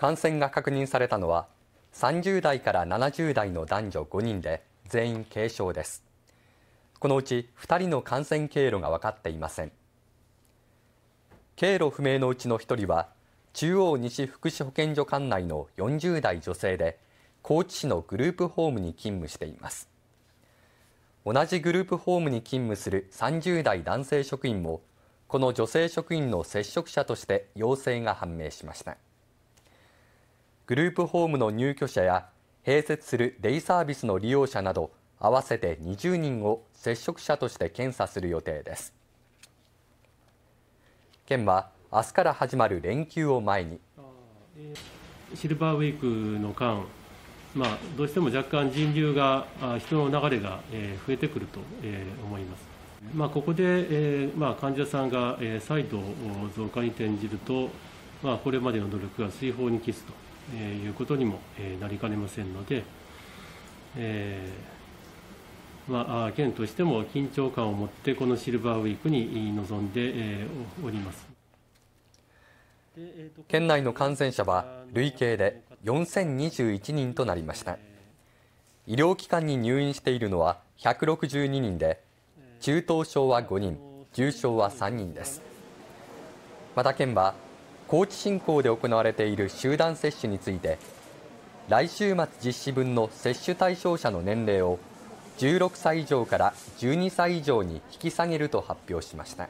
感染が確認されたのは30代から70代の男女5人で全員軽症ですこのうち2人の感染経路が分かっていません経路不明のうちの1人は中央西福祉保健所管内の40代女性で高知市のグループホームに勤務しています同じグループホームに勤務する30代男性職員もこの女性職員の接触者として陽性が判明しました。グループホームの入居者や併設するデイサービスの利用者など合わせて20人を接触者として検査する予定です県は明日から始まる連休を前にシルバーウィークの間、まあ、どうしても若干人流が人の流れが増えてくると思います。まあ、ここで、えまあ、患者さんが、え再度増加に転じると、まあ、これまでの努力が水泡に帰すとえいうことにも、えなりかねませんので、えー、まあ、県としても緊張感を持ってこのシルバーウィークに臨んで、えー、おります県内の感染者は累計で4021人となりました医療機関に入院しているのは162人で中等症は5人重症は3人ですまた県は高知新港で行われている集団接種について来週末実施分の接種対象者の年齢を16歳以上から12歳以上に引き下げると発表しました。